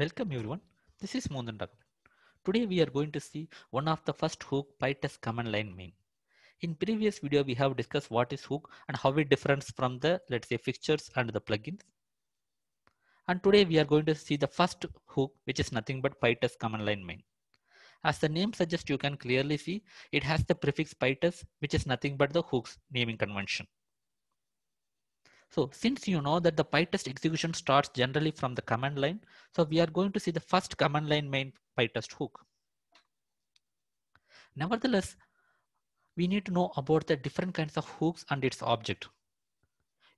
Welcome everyone. This is Mohan Raghavan. Today we are going to see one of the first hook PyTest command line main. In previous video we have discussed what is hook and how it differs from the let's say fixtures and the plugins. And today we are going to see the first hook which is nothing but PyTest command line main. As the name suggests you can clearly see it has the prefix PyTest which is nothing but the hook's naming convention. So since you know that the PyTest execution starts generally from the command line, so we are going to see the first command line main PyTest hook. Nevertheless, we need to know about the different kinds of hooks and its object.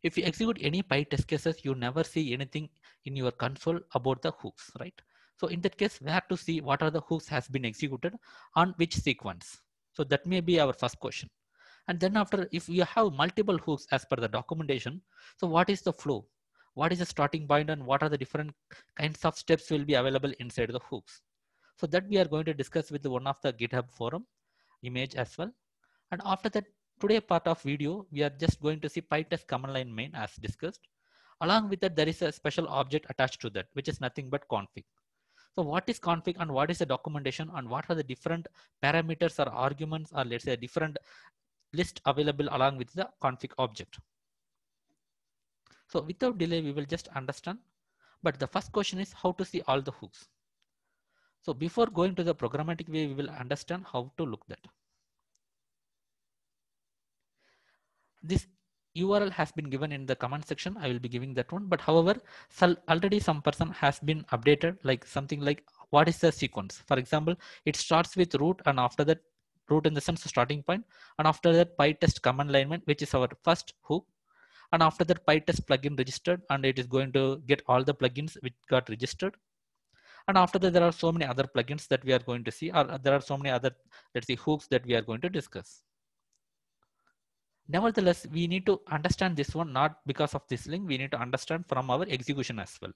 If you execute any PyTest cases, you never see anything in your console about the hooks, right? So in that case, we have to see what are the hooks has been executed on which sequence. So that may be our first question. And then after, if you have multiple hooks as per the documentation, so what is the flow? What is the starting point and what are the different kinds of steps will be available inside the hooks? So that we are going to discuss with one of the GitHub forum image as well. And after that, today part of video, we are just going to see PyTest command line main as discussed. Along with that, there is a special object attached to that, which is nothing but config. So what is config and what is the documentation and what are the different parameters or arguments or let's say different list available along with the config object. So without delay, we will just understand. But the first question is how to see all the hooks. So before going to the programmatic way, we will understand how to look that. This URL has been given in the comment section. I will be giving that one. But however, already some person has been updated, like something like what is the sequence? For example, it starts with root and after that root in the sense starting point and after that pytest command alignment which is our first hook and after that pytest plugin registered and it is going to get all the plugins which got registered and after that there are so many other plugins that we are going to see or there are so many other let's say hooks that we are going to discuss nevertheless we need to understand this one not because of this link we need to understand from our execution as well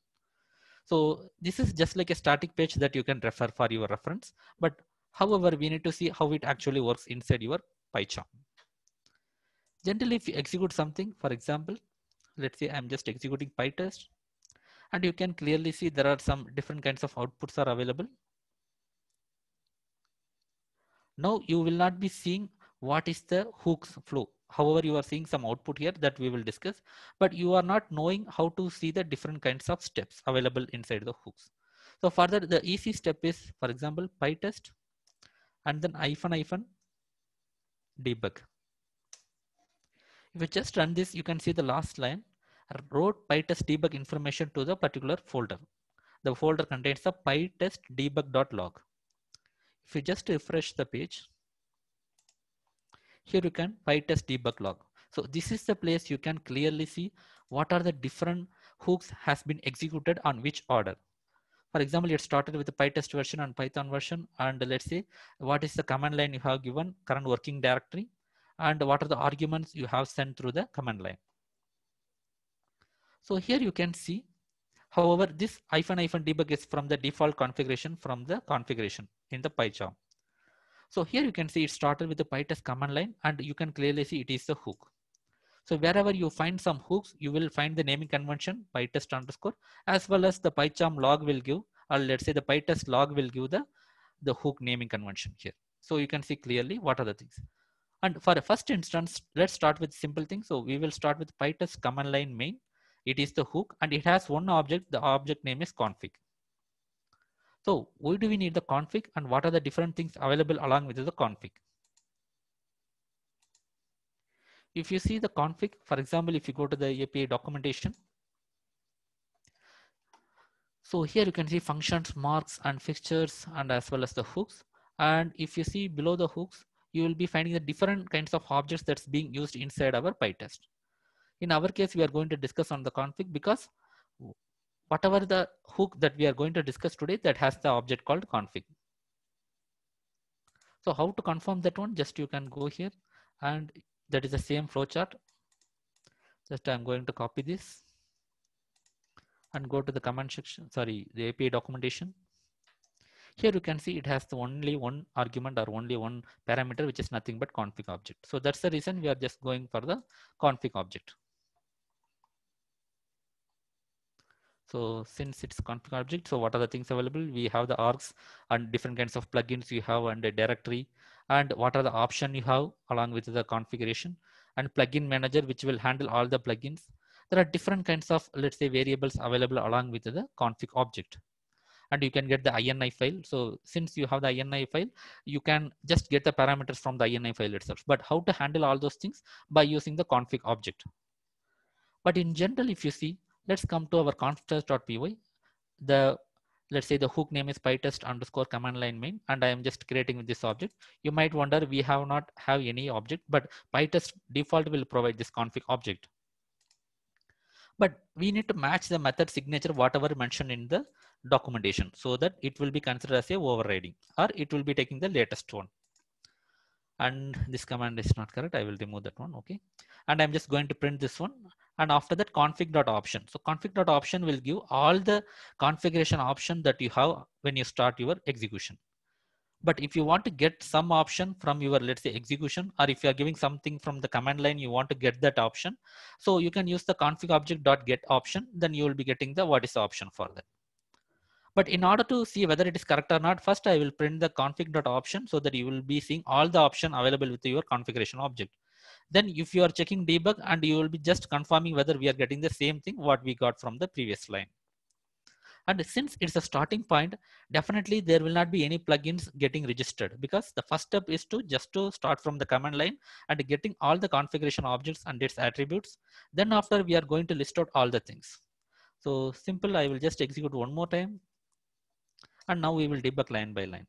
so this is just like a static page that you can refer for your reference but However, we need to see how it actually works inside your PyCharm. Generally, if you execute something, for example, let's say I'm just executing PyTest, and you can clearly see there are some different kinds of outputs are available. Now you will not be seeing what is the hooks flow. However, you are seeing some output here that we will discuss, but you are not knowing how to see the different kinds of steps available inside the hooks. So further, the easy step is, for example, PyTest and then hyphen hyphen debug. If you just run this, you can see the last line wrote PyTest debug information to the particular folder. The folder contains the PyTest debug.log. If you just refresh the page, here you can PyTest debug log. So this is the place you can clearly see what are the different hooks has been executed on which order for example, it started with the PyTest version and Python version. And let's say, what is the command line you have given, current working directory, and what are the arguments you have sent through the command line. So here you can see, however, this hyphen hyphen debug is from the default configuration from the configuration in the PyCharm. So here you can see it started with the PyTest command line and you can clearly see it is the hook. So wherever you find some hooks, you will find the naming convention PyTest underscore as well as the PyCharm log will give, or let's say the PyTest log will give the, the hook naming convention here. So you can see clearly what are the things. And for the first instance, let's start with simple thing. So we will start with PyTest command line main. It is the hook and it has one object. The object name is config. So why do we need the config and what are the different things available along with the config? If you see the config, for example, if you go to the API documentation, so here you can see functions, marks, and fixtures, and as well as the hooks. And if you see below the hooks, you will be finding the different kinds of objects that's being used inside our PyTest. In our case, we are going to discuss on the config because whatever the hook that we are going to discuss today that has the object called config. So how to confirm that one? Just you can go here and that is the same flowchart. Just I'm going to copy this and go to the command section, sorry, the API documentation. Here you can see it has the only one argument or only one parameter, which is nothing but config object. So that's the reason we are just going for the config object. So since it's config object, so what are the things available? We have the args and different kinds of plugins we have and a directory and what are the options you have along with the configuration and plugin manager, which will handle all the plugins. There are different kinds of, let's say variables available along with the config object and you can get the ini file. So since you have the ini file, you can just get the parameters from the ini file itself. But how to handle all those things by using the config object. But in general, if you see, let's come to our constructor.py The let's say the hook name is pytest underscore command line main, and I am just creating with this object. You might wonder we have not have any object, but pytest default will provide this config object. But we need to match the method signature, whatever mentioned in the documentation so that it will be considered as a overriding or it will be taking the latest one. And this command is not correct. I will remove that one. Okay. And I'm just going to print this one and after that config dot option. So config dot option will give all the configuration option that you have when you start your execution. But if you want to get some option from your, let's say execution, or if you are giving something from the command line, you want to get that option. So you can use the config object dot get option, then you will be getting the what is the option for that. But in order to see whether it is correct or not, first I will print the config dot option so that you will be seeing all the option available with your configuration object then if you are checking debug and you will be just confirming whether we are getting the same thing what we got from the previous line. And since it's a starting point, definitely there will not be any plugins getting registered because the first step is to just to start from the command line and getting all the configuration objects and its attributes. Then after we are going to list out all the things. So simple, I will just execute one more time. And now we will debug line by line.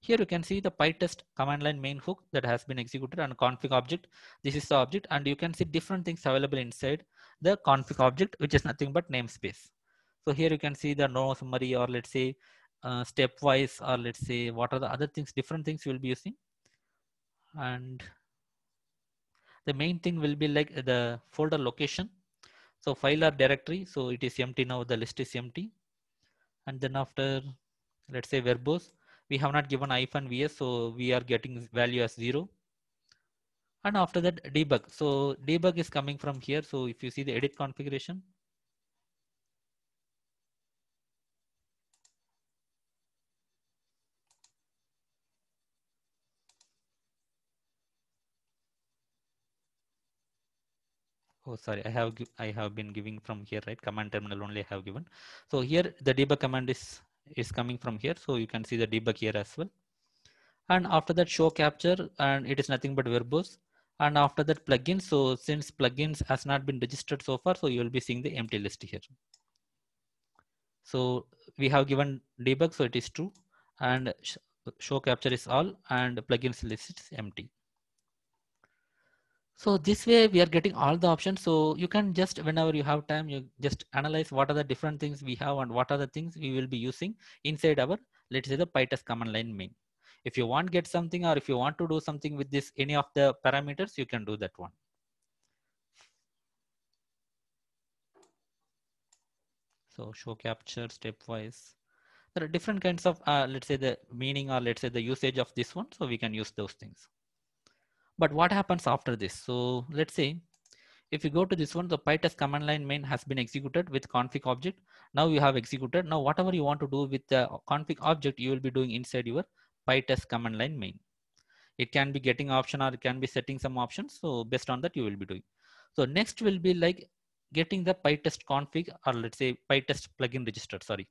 Here you can see the PyTest command line main hook that has been executed and config object. This is the object and you can see different things available inside the config object, which is nothing but namespace. So here you can see the no summary or let's say uh, stepwise or let's say what are the other things, different things you will be using. And the main thing will be like the folder location. So file or directory. So it is empty now, the list is empty. And then after, let's say verbose, we have not given if and vs so we are getting value as 0 and after that debug so debug is coming from here so if you see the edit configuration Oh, sorry, I have I have been giving from here, right? Command terminal only I have given. So here the debug command is is coming from here. So you can see the debug here as well. And after that show capture and it is nothing but verbose. And after that plugin. So since plugins has not been registered so far, so you will be seeing the empty list here. So we have given debug, so it is true. And show capture is all and plugins list is empty. So this way we are getting all the options. So you can just, whenever you have time, you just analyze what are the different things we have and what are the things we will be using inside our, let's say the PyTest command line main. If you want get something or if you want to do something with this, any of the parameters, you can do that one. So show capture stepwise. There are different kinds of, uh, let's say the meaning or let's say the usage of this one. So we can use those things. But what happens after this? So let's say if you go to this one, the PyTest command line main has been executed with config object. Now you have executed. Now whatever you want to do with the config object, you will be doing inside your PyTest command line main. It can be getting option or it can be setting some options. So based on that, you will be doing. So next will be like getting the PyTest config or let's say PyTest plugin register, sorry.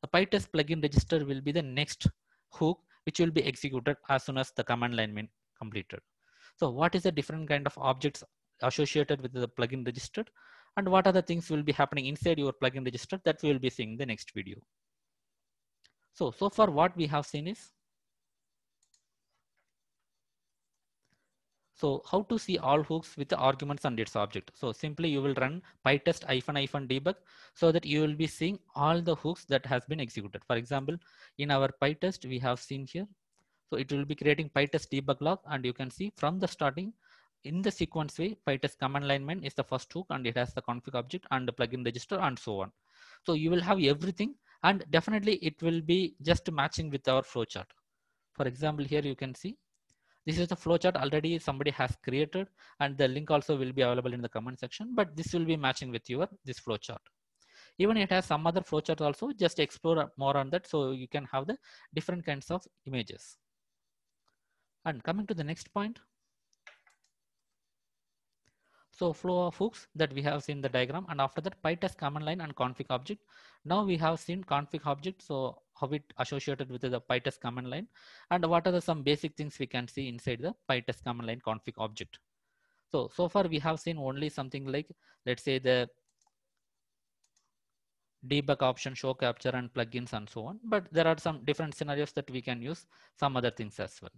The PyTest plugin register will be the next hook which will be executed as soon as the command line main completed. So what is the different kind of objects associated with the plugin register and what other things will be happening inside your plugin register that we will be seeing in the next video. So, so far what we have seen is So how to see all hooks with the arguments and its object. So simply you will run pytest hyphen debug so that you will be seeing all the hooks that has been executed. For example, in our pytest, we have seen here so it will be creating PyTest debug log and you can see from the starting in the sequence way, PyTest command line main is the first hook and it has the config object and the plugin register and so on. So you will have everything and definitely it will be just matching with our flowchart. For example, here you can see this is the flowchart already somebody has created and the link also will be available in the comment section, but this will be matching with your this flowchart. Even it has some other chart also, just explore more on that so you can have the different kinds of images. And coming to the next point. So flow of hooks that we have seen the diagram and after that PyTest command line and config object. Now we have seen config object. So how it associated with the PyTest command line and what are the some basic things we can see inside the PyTest command line config object. So, so far we have seen only something like, let's say the debug option, show capture and plugins and so on. But there are some different scenarios that we can use some other things as well.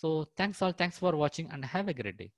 So thanks all. Thanks for watching and have a great day.